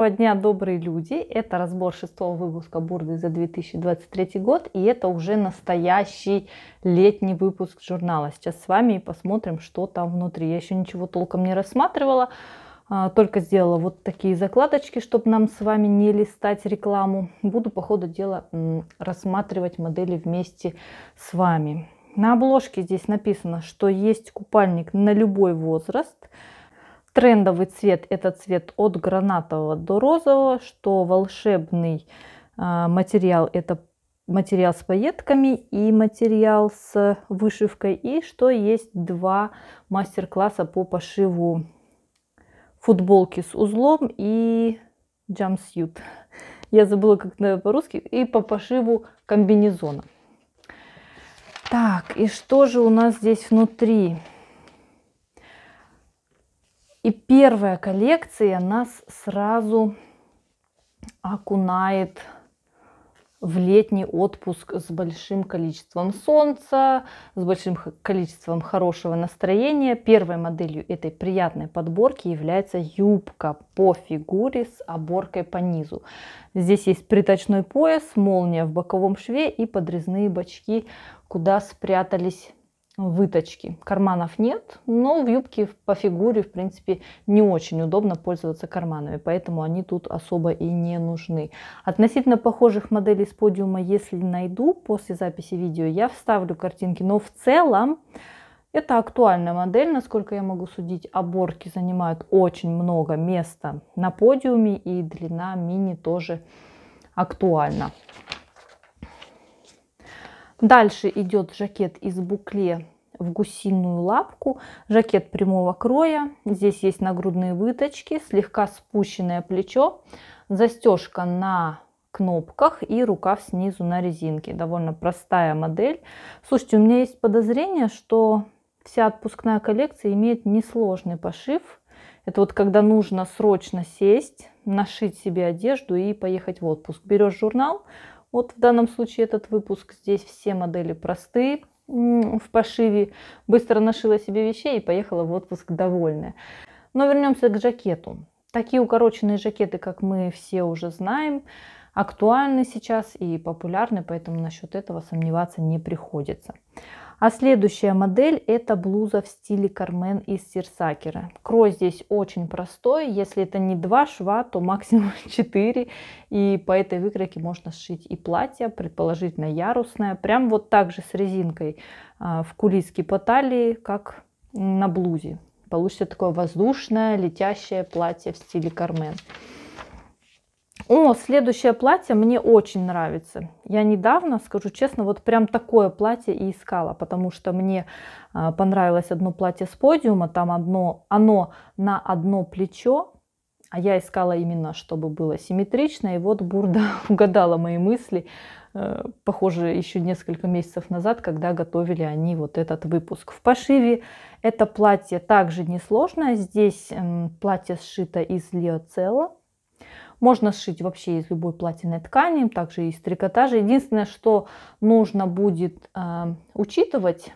Доброго дня, добрые люди! Это разбор шестого выпуска Бурды за 2023 год, и это уже настоящий летний выпуск журнала. Сейчас с вами и посмотрим, что там внутри. Я еще ничего толком не рассматривала, а, только сделала вот такие закладочки, чтобы нам с вами не листать рекламу. Буду по ходу дела рассматривать модели вместе с вами. На обложке здесь написано, что есть купальник на любой возраст – Трендовый цвет это цвет от гранатового до розового, что волшебный а, материал это материал с пайетками и материал с вышивкой. И что есть два мастер-класса по пошиву футболки с узлом и джампсьют. Я забыла как на по-русски. И по пошиву комбинезона. Так, и что же у нас здесь внутри? И первая коллекция нас сразу окунает в летний отпуск с большим количеством солнца, с большим количеством хорошего настроения. Первой моделью этой приятной подборки является юбка по фигуре с оборкой по низу. Здесь есть приточной пояс, молния в боковом шве и подрезные бачки, куда спрятались выточки. Карманов нет, но в юбке по фигуре, в принципе, не очень удобно пользоваться карманами, поэтому они тут особо и не нужны. Относительно похожих моделей с подиума, если найду после записи видео, я вставлю картинки, но в целом это актуальная модель, насколько я могу судить, оборки занимают очень много места на подиуме и длина мини тоже актуальна. Дальше идет жакет из букле в гусиную лапку. Жакет прямого кроя. Здесь есть нагрудные выточки, слегка спущенное плечо, застежка на кнопках и рукав снизу на резинке. Довольно простая модель. Слушайте, у меня есть подозрение, что вся отпускная коллекция имеет несложный пошив. Это вот когда нужно срочно сесть, нашить себе одежду и поехать в отпуск. Берешь журнал, вот в данном случае этот выпуск. Здесь все модели простые в пошиве. Быстро нашила себе вещей и поехала в отпуск довольная. Но вернемся к жакету. Такие укороченные жакеты, как мы все уже знаем, актуальны сейчас и популярны, поэтому насчет этого сомневаться не приходится. А следующая модель это блуза в стиле Кармен из Сирсакера. Крой здесь очень простой, если это не два шва, то максимум 4. И по этой выкройке можно сшить и платье, предположительно ярусное. Прям вот так же с резинкой а, в кулиске по талии, как на блузе. Получится такое воздушное, летящее платье в стиле Кармен. О, следующее платье мне очень нравится. Я недавно, скажу честно, вот прям такое платье и искала, потому что мне а, понравилось одно платье с подиума, там одно, оно на одно плечо, а я искала именно, чтобы было симметрично, и вот Бурда угадала мои мысли, э, похоже, еще несколько месяцев назад, когда готовили они вот этот выпуск. В пошиве это платье также несложное, здесь эм, платье сшито из лиоцелла, можно сшить вообще из любой платиной ткани, также из трикотажа. Единственное, что нужно будет э, учитывать,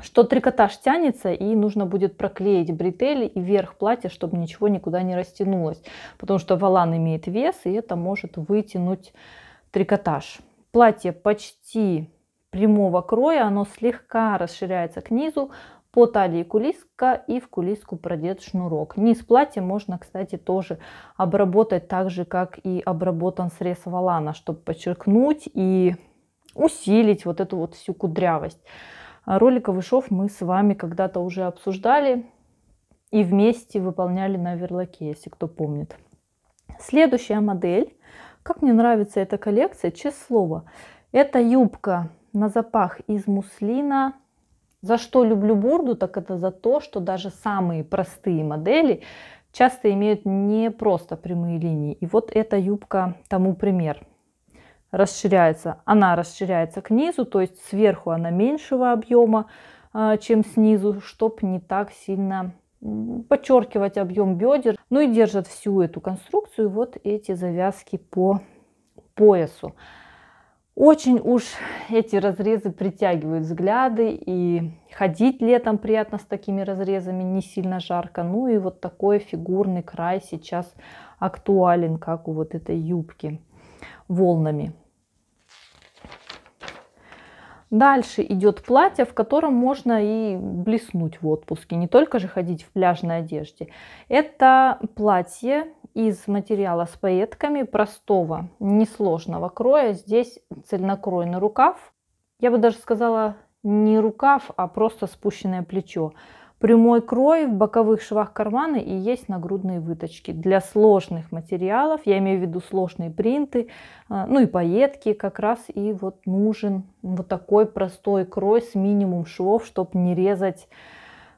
что трикотаж тянется и нужно будет проклеить бретели и верх платья, чтобы ничего никуда не растянулось. Потому что валан имеет вес и это может вытянуть трикотаж. Платье почти прямого кроя, оно слегка расширяется к низу, по талии кулиска и в кулиску продет шнурок. Низ платья можно, кстати, тоже обработать так же, как и обработан срез валана, чтобы подчеркнуть и усилить вот эту вот всю кудрявость. Роликовый шов мы с вами когда-то уже обсуждали и вместе выполняли на верлоке, если кто помнит. Следующая модель. Как мне нравится эта коллекция, честное слово. Это юбка на запах из муслина за что люблю Бурду, так это за то, что даже самые простые модели часто имеют не просто прямые линии. И вот эта юбка тому пример. Расширяется, она расширяется к низу, то есть сверху она меньшего объема, а, чем снизу, чтобы не так сильно подчеркивать объем бедер. Ну и держат всю эту конструкцию вот эти завязки по поясу. Очень уж эти разрезы притягивают взгляды, и ходить летом приятно с такими разрезами, не сильно жарко. Ну и вот такой фигурный край сейчас актуален, как у вот этой юбки волнами. Дальше идет платье, в котором можно и блеснуть в отпуске, не только же ходить в пляжной одежде. Это платье из материала с пайетками простого, несложного кроя. Здесь цельнокройный рукав. Я бы даже сказала не рукав, а просто спущенное плечо. Прямой крой в боковых швах кармана и есть нагрудные выточки. Для сложных материалов, я имею в виду сложные принты, э, ну и пайетки как раз и вот нужен вот такой простой крой с минимум швов, чтобы не резать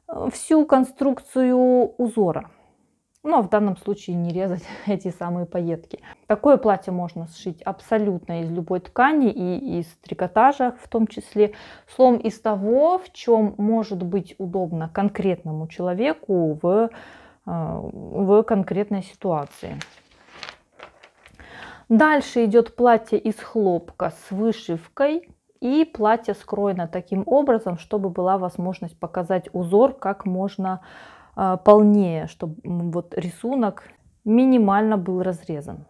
э, всю конструкцию узора. Ну, а в данном случае не резать эти самые пайетки. Такое платье можно сшить абсолютно из любой ткани и из трикотажа в том числе. Словом, из того, в чем может быть удобно конкретному человеку в, э, в конкретной ситуации. Дальше идет платье из хлопка с вышивкой. И платье скроено таким образом, чтобы была возможность показать узор как можно э, а, полнее, чтобы вот рисунок минимально был разрезан.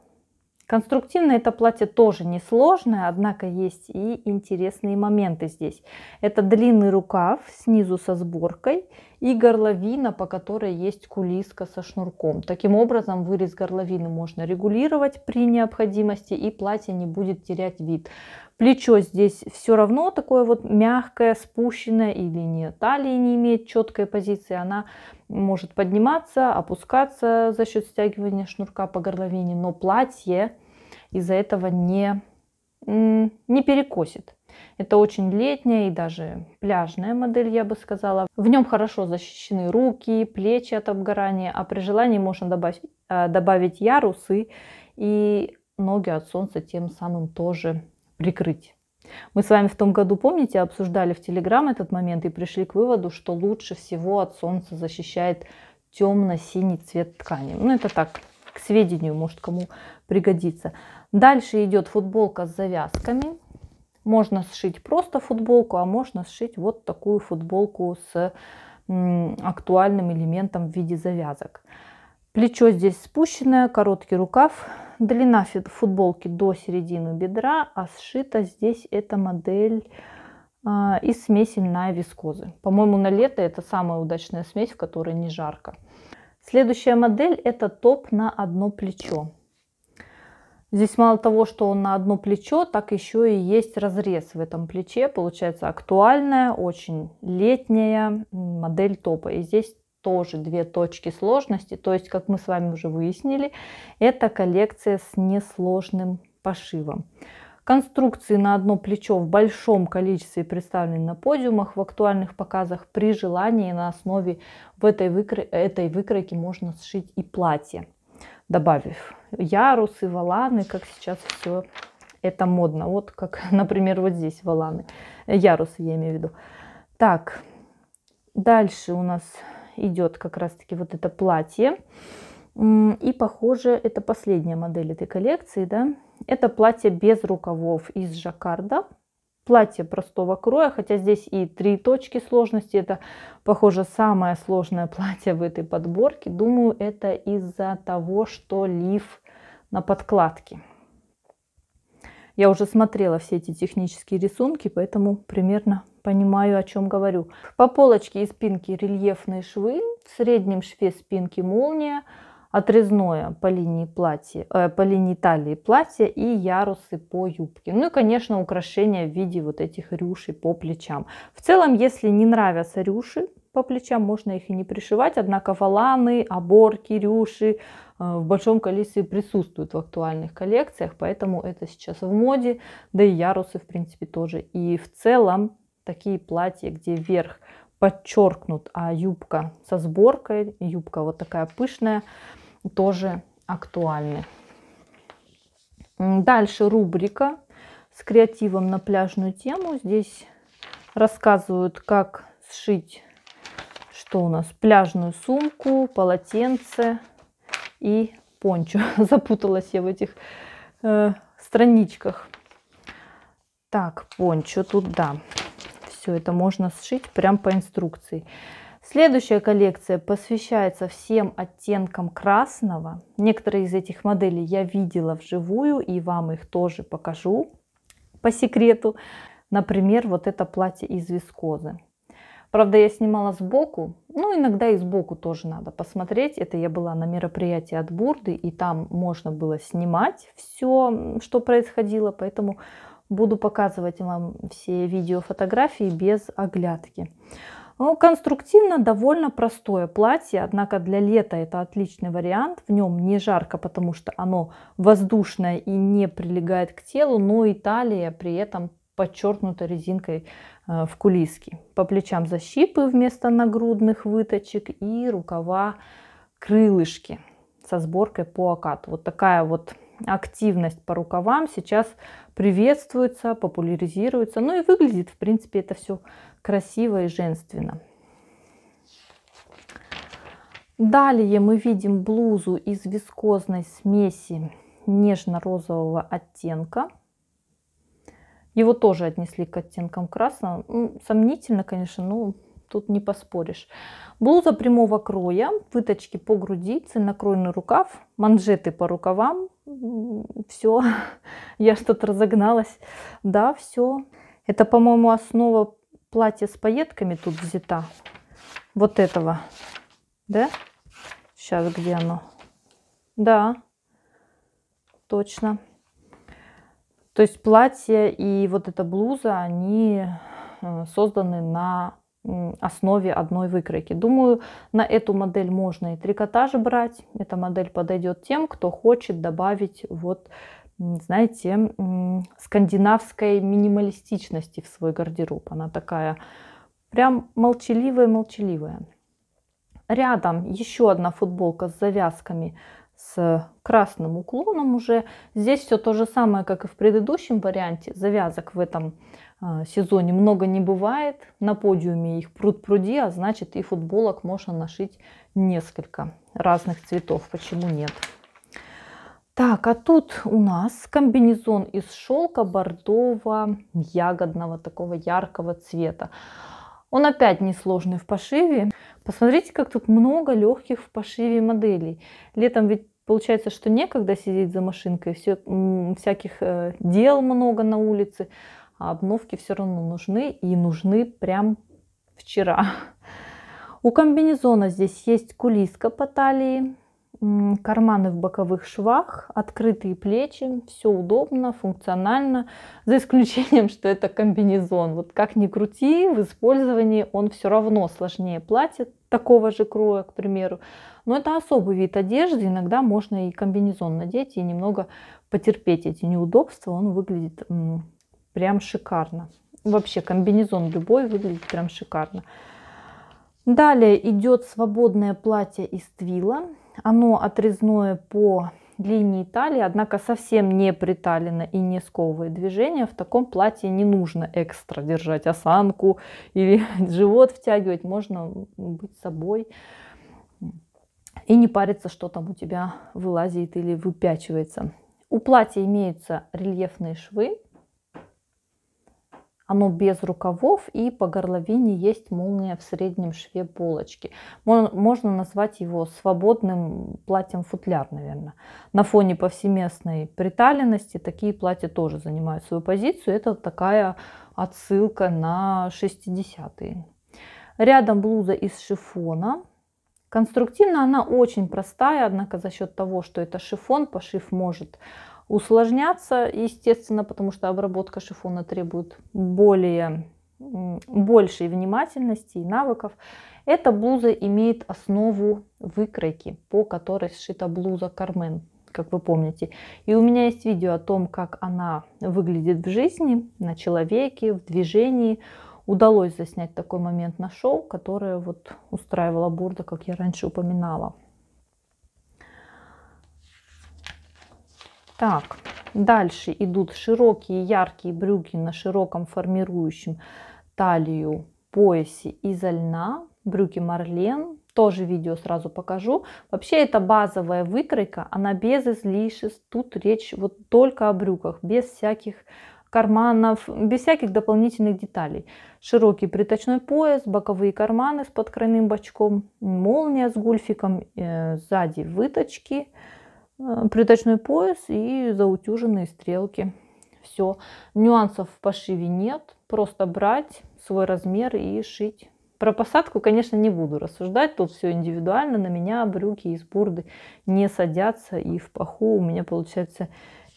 Конструктивно это платье тоже несложное, однако есть и интересные моменты здесь. Это длинный рукав снизу со сборкой и горловина, по которой есть кулиска со шнурком. Таким образом вырез горловины можно регулировать при необходимости и платье не будет терять вид. Плечо здесь все равно такое вот мягкое, спущенное или нет. Талия не имеет четкой позиции. Она может подниматься, опускаться за счет стягивания шнурка по горловине, но платье из-за этого не, не перекосит. Это очень летняя и даже пляжная модель, я бы сказала. В нем хорошо защищены руки, плечи от обгорания, а при желании можно добавить, э, добавить ярусы и ноги от солнца тем самым тоже прикрыть. Мы с вами в том году, помните, обсуждали в Телеграм этот момент и пришли к выводу, что лучше всего от солнца защищает темно-синий цвет ткани. Ну, это так, к сведению, может, кому пригодится. Дальше идет футболка с завязками. Можно сшить просто футболку, а можно сшить вот такую футболку с актуальным элементом в виде завязок. Плечо здесь спущенное, короткий рукав. Длина футболки до середины бедра, а сшита здесь эта модель а, из смеси льна вискозы. По-моему, на лето это самая удачная смесь, в которой не жарко. Следующая модель это топ на одно плечо. Здесь мало того, что он на одно плечо, так еще и есть разрез в этом плече. Получается актуальная, очень летняя модель топа. И здесь тоже две точки сложности. То есть, как мы с вами уже выяснили, это коллекция с несложным пошивом. Конструкции на одно плечо в большом количестве представлены на подиумах, в актуальных показах. При желании на основе в этой, выкр... этой выкройки можно сшить и платье, добавив ярусы, валаны, как сейчас все это модно. Вот как, например, вот здесь валаны, ярусы я имею в виду. Так, дальше у нас идет как раз-таки вот это платье. И, похоже, это последняя модель этой коллекции, да. Это платье без рукавов из жаккарда. Платье простого кроя, хотя здесь и три точки сложности. Это, похоже, самое сложное платье в этой подборке. Думаю, это из-за того, что лиф на подкладке. Я уже смотрела все эти технические рисунки, поэтому примерно понимаю, о чем говорю. По полочке и спинке рельефные швы, в среднем шве спинки молния, отрезное по линии, платья, э, по линии талии платья и ярусы по юбке. Ну и, конечно, украшения в виде вот этих рюшей по плечам. В целом, если не нравятся рюши, по плечам, можно их и не пришивать, однако валаны, оборки, рюши э, в большом количестве присутствуют в актуальных коллекциях, поэтому это сейчас в моде, да и ярусы в принципе тоже. И в целом такие платья, где верх подчеркнут, а юбка со сборкой, юбка вот такая пышная, тоже актуальны. Дальше рубрика с креативом на пляжную тему. Здесь рассказывают, как сшить что у нас? Пляжную сумку, полотенце и пончо. Запуталась я в этих э, страничках. Так, пончо тут, да. Все это можно сшить прям по инструкции. Следующая коллекция посвящается всем оттенкам красного. Некоторые из этих моделей я видела вживую и вам их тоже покажу по секрету. Например, вот это платье из вискозы. Правда, я снимала сбоку, ну иногда и сбоку тоже надо посмотреть. Это я была на мероприятии от Бурды, и там можно было снимать все, что происходило, поэтому буду показывать вам все видеофотографии без оглядки. Ну, конструктивно довольно простое платье, однако для лета это отличный вариант. В нем не жарко, потому что оно воздушное и не прилегает к телу, но и талия при этом подчеркнута резинкой Э, в кулиски. По плечам защипы вместо нагрудных выточек и рукава крылышки со сборкой по акату. Вот такая вот активность по рукавам сейчас приветствуется, популяризируется. Ну и выглядит, в принципе, это все красиво и женственно. Далее мы видим блузу из вискозной смеси нежно-розового оттенка. Его тоже отнесли к оттенкам красного. Сомнительно, конечно, но тут не поспоришь. Блуза прямого кроя, выточки по груди, цельнокройный рукав, манжеты по рукавам. Все, я что-то разогналась. Да, все. Это, по-моему, основа платья с пайетками тут взята. Вот этого. Да? Сейчас, где оно? Да, точно. То есть платье и вот эта блуза, они э, созданы на основе одной выкройки. Думаю, на эту модель можно и трикотаж брать. Эта модель подойдет тем, кто хочет добавить вот, знаете, скандинавской минималистичности в свой гардероб. Она такая прям молчаливая-молчаливая. Рядом еще одна футболка с завязками с красным уклоном уже. Здесь все то же самое, как и в предыдущем варианте. Завязок в этом а, сезоне много не бывает. На подиуме их пруд-пруди, а значит и футболок можно нашить несколько разных цветов. Почему нет? Так, а тут у нас комбинезон из шелка бордового ягодного, такого яркого цвета. Он опять несложный в пошиве. Посмотрите, как тут много легких в пошиве моделей. Летом ведь получается, что некогда сидеть за машинкой, все, всяких э, дел много на улице, а обновки все равно нужны и нужны прям вчера. У комбинезона здесь есть кулиска по талии, карманы в боковых швах, открытые плечи, все удобно, функционально, за исключением, что это комбинезон. Вот как ни крути, в использовании он все равно сложнее платья такого же кроя, к примеру. Но это особый вид одежды, иногда можно и комбинезон надеть и немного потерпеть эти неудобства, он выглядит м, прям шикарно. Вообще комбинезон любой выглядит прям шикарно. Далее идет свободное платье из твила. Оно отрезное по линии талии, однако совсем не приталено и не сковывает движение. В таком платье не нужно экстра держать осанку или живот втягивать. Можно быть собой и не париться, что там у тебя вылазит или выпячивается. У платья имеются рельефные швы, оно без рукавов и по горловине есть молния в среднем шве полочки Можно назвать его свободным платьем-футляр, наверное. На фоне повсеместной приталенности такие платья тоже занимают свою позицию. Это такая отсылка на 60-е. Рядом блуза из шифона. Конструктивно она очень простая, однако за счет того, что это шифон, пошив может усложняться, естественно, потому что обработка шифона требует более большей внимательности и навыков. Эта блуза имеет основу выкройки, по которой сшита блуза Кармен, как вы помните. И у меня есть видео о том, как она выглядит в жизни, на человеке, в движении. Удалось заснять такой момент на шоу, которое вот устраивала Бурда, как я раньше упоминала. Так, дальше идут широкие яркие брюки на широком формирующем талию поясе из льна, брюки Марлен, тоже видео сразу покажу. Вообще это базовая выкройка, она без излишеств, тут речь вот только о брюках, без всяких карманов, без всяких дополнительных деталей. Широкий приточной пояс, боковые карманы с подкройным бачком, молния с гульфиком, э, сзади выточки, Э, приточной пояс и заутюженные стрелки. Все. Нюансов в пошиве нет. Просто брать свой размер и шить. Про посадку, конечно, не буду рассуждать. Тут все индивидуально. На меня брюки из бурды не садятся. И в паху у меня получается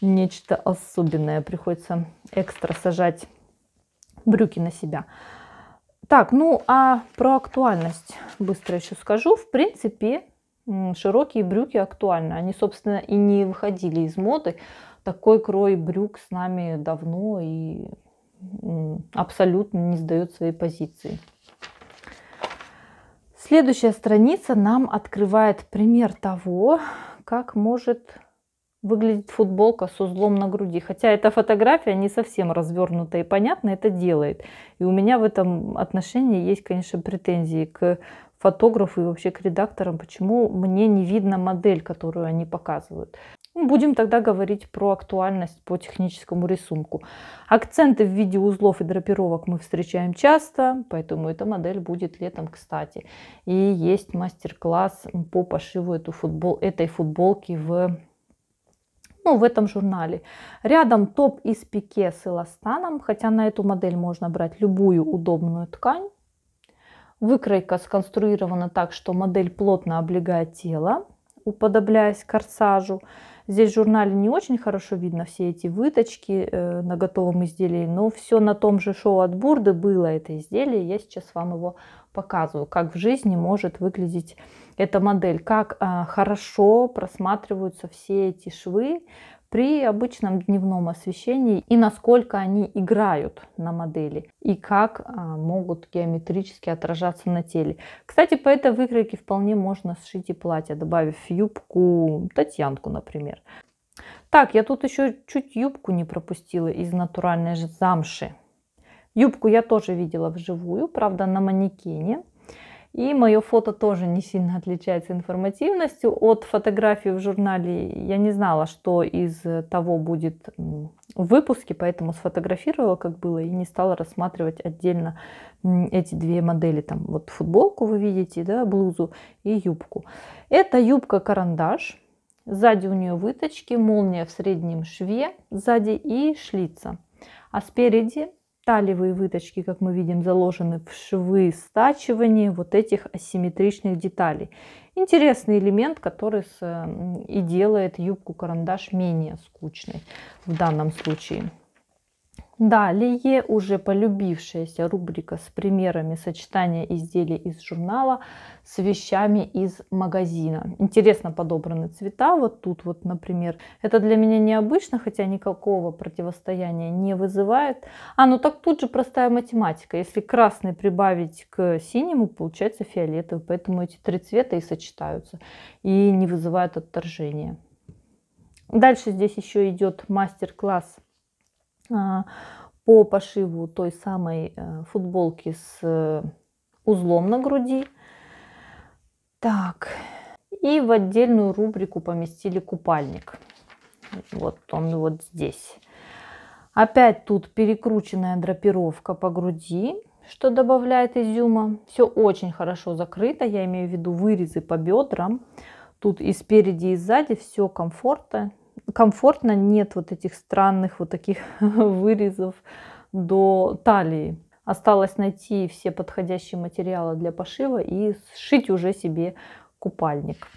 нечто особенное. Приходится экстра сажать брюки на себя. Так, ну а про актуальность быстро еще скажу. В принципе, Широкие брюки актуальны. Они, собственно, и не выходили из моды. Такой крой брюк с нами давно и абсолютно не сдает своей позиции. Следующая страница нам открывает пример того, как может выглядеть футболка с узлом на груди. Хотя эта фотография не совсем развернута и понятно это делает. И у меня в этом отношении есть, конечно, претензии к фотографу и вообще к редакторам, почему мне не видно модель, которую они показывают. Ну, будем тогда говорить про актуальность по техническому рисунку. Акценты в виде узлов и драпировок мы встречаем часто, поэтому эта модель будет летом кстати. И есть мастер-класс по пошиву эту футбол, этой футболки в ну, в этом журнале. Рядом топ из пике с эластаном, хотя на эту модель можно брать любую удобную ткань. Выкройка сконструирована так, что модель плотно облегает тело, уподобляясь корсажу. Здесь в журнале не очень хорошо видно все эти выточки э, на готовом изделии, но все на том же шоу от Бурды было это изделие. Я сейчас вам его показываю, как в жизни может выглядеть эта модель, как а, хорошо просматриваются все эти швы, при обычном дневном освещении и насколько они играют на модели и как а, могут геометрически отражаться на теле. Кстати, по этой выкройке вполне можно сшить и платье, добавив юбку, татьянку, например. Так, я тут еще чуть юбку не пропустила из натуральной же замши. Юбку я тоже видела вживую, правда на манекене. И мое фото тоже не сильно отличается информативностью. От фотографии в журнале я не знала, что из того будет в выпуске, поэтому сфотографировала, как было, и не стала рассматривать отдельно эти две модели. Там вот футболку вы видите, да, блузу и юбку. Это юбка-карандаш. Сзади у нее выточки, молния в среднем шве, сзади и шлица. А спереди Талевые выточки, как мы видим, заложены в швы стачивания вот этих асимметричных деталей. Интересный элемент, который и делает юбку-карандаш менее скучной в данном случае. Далее уже полюбившаяся рубрика с примерами сочетания изделий из журнала с вещами из магазина. Интересно подобраны цвета. Вот тут вот, например, это для меня необычно, хотя никакого противостояния не вызывает. А, ну так тут же простая математика. Если красный прибавить к синему, получается фиолетовый. Поэтому эти три цвета и сочетаются. И не вызывают отторжения. Дальше здесь еще идет мастер-класс по пошиву той самой э, футболки с э, узлом на груди. Так, и в отдельную рубрику поместили купальник. Вот он вот здесь. Опять тут перекрученная драпировка по груди, что добавляет изюма. Все очень хорошо закрыто, я имею в виду вырезы по бедрам. Тут и спереди, и сзади все комфортно, комфортно, нет вот этих странных вот таких вырезов до талии. Осталось найти все подходящие материалы для пошива и сшить уже себе купальник.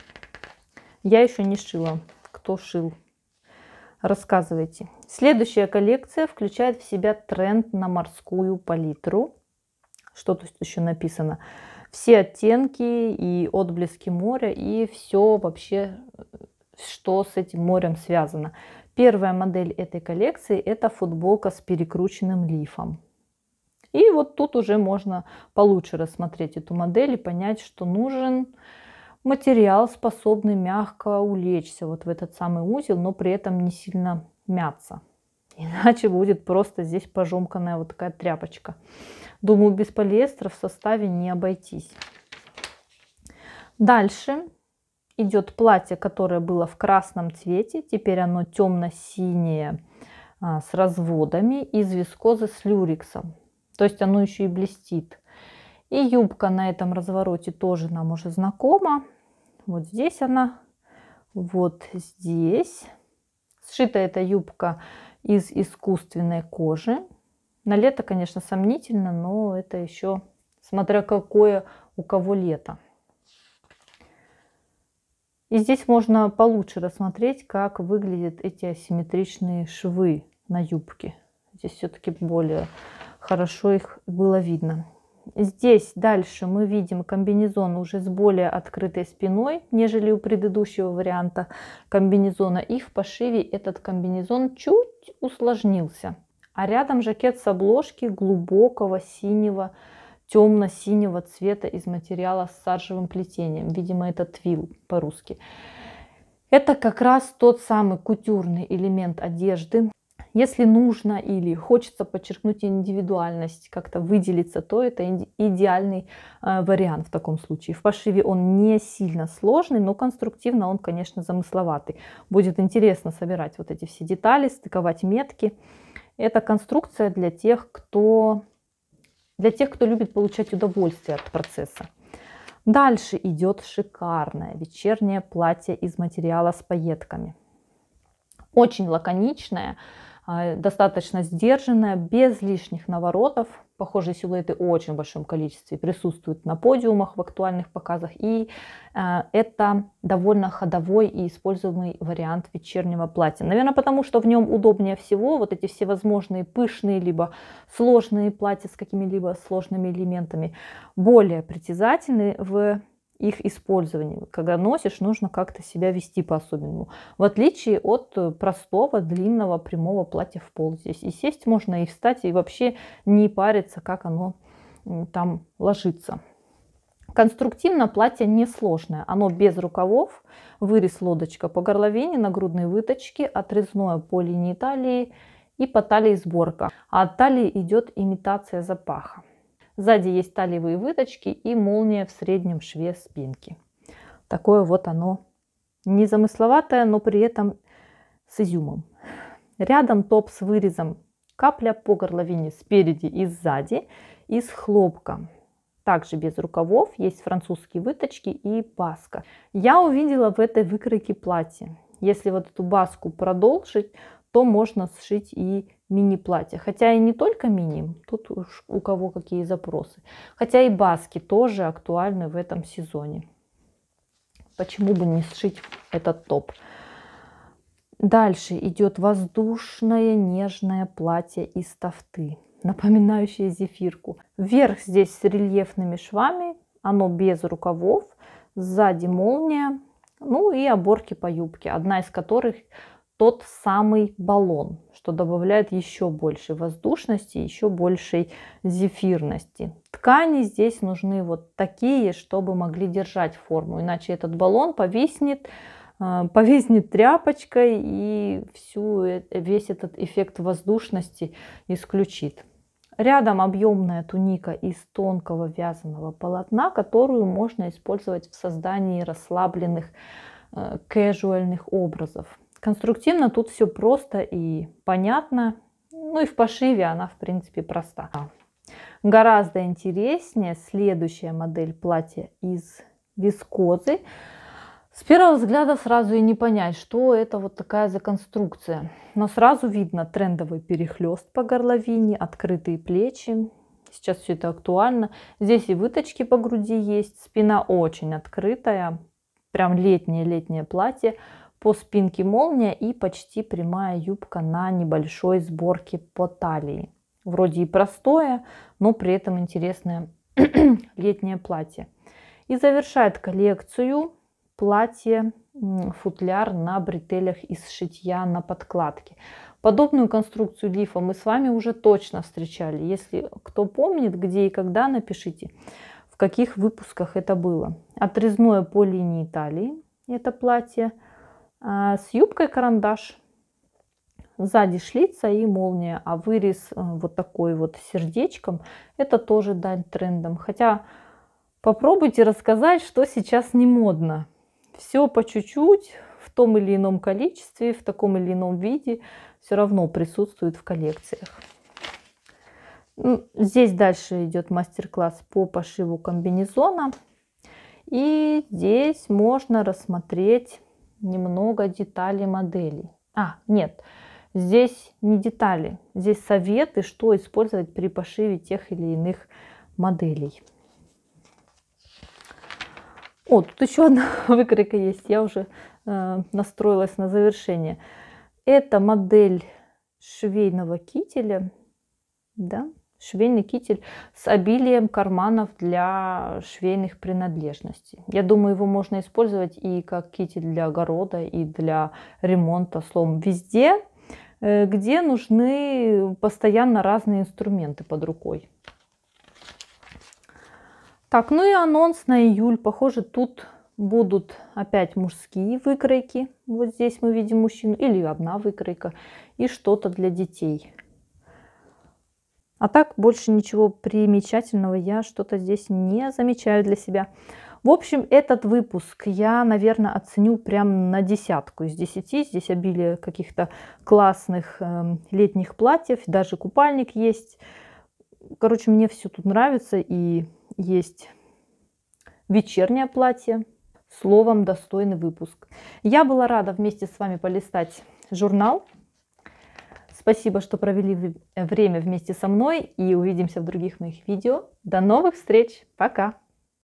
Я еще не шила. Кто шил? Рассказывайте. Следующая коллекция включает в себя тренд на морскую палитру. Что тут еще написано? Все оттенки и отблески моря и все вообще, э, что с этим морем связано. Первая модель этой коллекции это футболка с перекрученным лифом. И вот тут уже можно получше рассмотреть эту модель и понять, что нужен материал, способный мягко улечься вот в этот самый узел, но при этом не сильно мяться. Иначе будет просто здесь пожомканная вот такая тряпочка. Думаю, без полиэстера в составе не обойтись. Дальше идет платье, которое было в красном цвете, теперь оно темно-синее а, с разводами из вискозы с люриксом, То есть оно еще и блестит. И юбка на этом развороте тоже нам уже знакома. Вот здесь она, вот здесь. Сшита эта юбка из искусственной кожи. На лето, конечно, сомнительно, но это еще смотря какое у кого лето. И здесь можно получше рассмотреть, как выглядят эти асимметричные швы на юбке. Здесь все-таки более хорошо их было видно. Здесь дальше мы видим комбинезон уже с более открытой спиной, нежели у предыдущего варианта комбинезона. И в пошиве этот комбинезон чуть усложнился. А рядом жакет с обложки глубокого синего цвета темно-синего цвета из материала с саржевым плетением. Видимо, это твил по-русски. Это как раз тот самый кутюрный элемент одежды. Если нужно или хочется подчеркнуть индивидуальность, как-то выделиться, то это идеальный э, вариант в таком случае. В пошиве он не сильно сложный, но конструктивно он, конечно, замысловатый. Будет интересно собирать вот эти все детали, стыковать метки. Это конструкция для тех, кто для тех, кто любит получать удовольствие от процесса. Дальше идет шикарное вечернее платье из материала с пайетками. Очень лаконичное, э, достаточно сдержанное, без лишних наворотов похожие силуэты очень большом количестве присутствуют на подиумах в актуальных показах. И э, это довольно ходовой и используемый вариант вечернего платья. Наверное, потому что в нем удобнее всего вот эти всевозможные пышные, либо сложные платья с какими-либо сложными элементами более притязательны в их использованием. Когда носишь, нужно как-то себя вести по-особенному. В отличие от э, простого, длинного, прямого платья в пол. Здесь и сесть можно, и встать, и вообще не париться, как оно там ложится. Конструктивно платье несложное. Оно без рукавов, вырез лодочка по горловине, на грудной выточки, отрезное по линии талии и по талии сборка. А от талии идет имитация запаха. Сзади есть талевые выточки и молния в среднем шве спинки. Такое вот оно незамысловатое, но при этом с изюмом. Рядом топ с вырезом капля по горловине спереди и сзади из хлопка. Также без рукавов есть французские выточки и баска. Я увидела в этой выкройке платье. Если вот эту баску продолжить, то можно сшить и мини-платья. Хотя и не только мини, тут уж у кого какие запросы. Хотя и баски тоже актуальны в этом сезоне. Почему бы не сшить этот топ? Дальше идет воздушное нежное платье из тафты, напоминающее зефирку. Вверх здесь с рельефными швами, оно без рукавов, сзади молния, ну и оборки по юбке, одна из которых тот самый баллон, что добавляет еще больше воздушности, еще большей зефирности. Ткани здесь нужны вот такие, чтобы могли держать форму, иначе этот баллон повиснет, э, повиснет тряпочкой и всю, э, весь этот эффект воздушности исключит. Рядом объемная туника из тонкого вязаного полотна, которую можно использовать в создании расслабленных кэжуальных образов. Конструктивно тут все просто и понятно. Ну и в пошиве она, в принципе, проста. Гораздо интереснее следующая модель платья из вискозы. С первого взгляда сразу и не понять, что это вот такая за конструкция. Но сразу видно трендовый перехлест по горловине, открытые плечи. Сейчас все это актуально. Здесь и выточки по груди есть, спина очень открытая. Прям летнее-летнее платье по спинке молния и почти прямая юбка на небольшой сборке по талии. Вроде и простое, но при этом интересное летнее платье. И завершает коллекцию платье футляр на бретелях из шитья на подкладке. Подобную конструкцию лифа мы с вами уже точно встречали. Если кто помнит, где и когда, напишите, в каких выпусках это было. Отрезное по линии талии это платье – а, с юбкой карандаш, сзади шлица и молния, а вырез э, вот такой вот сердечком, это тоже дань трендам. Хотя попробуйте рассказать, что сейчас не модно. Все по чуть-чуть, в том или ином количестве, в таком или ином виде, все равно присутствует в коллекциях. Здесь дальше идет мастер-класс по пошиву комбинезона. И здесь можно рассмотреть немного деталей моделей. А, нет, здесь не детали, здесь советы, что использовать при пошиве тех или иных моделей. О, тут еще одна выкройка есть, я уже э, настроилась на завершение. Это модель швейного кителя, да, швейный китель с обилием карманов для швейных принадлежностей. Я думаю, его можно использовать и как китель для огорода, и для ремонта, словом, везде, э, где нужны постоянно разные инструменты под рукой. Так, ну и анонс на июль. Похоже, тут будут опять мужские выкройки. Вот здесь мы видим мужчину или одна выкройка и что-то для детей. А так больше ничего примечательного я что-то здесь не замечаю для себя. В общем, этот выпуск я, наверное, оценю прям на десятку из десяти. Здесь обилие каких-то классных э, летних платьев, даже купальник есть. Короче, мне все тут нравится и есть вечернее платье. Словом, достойный выпуск. Я была рада вместе с вами полистать журнал Спасибо, что провели время вместе со мной и увидимся в других моих видео. До новых встреч. Пока.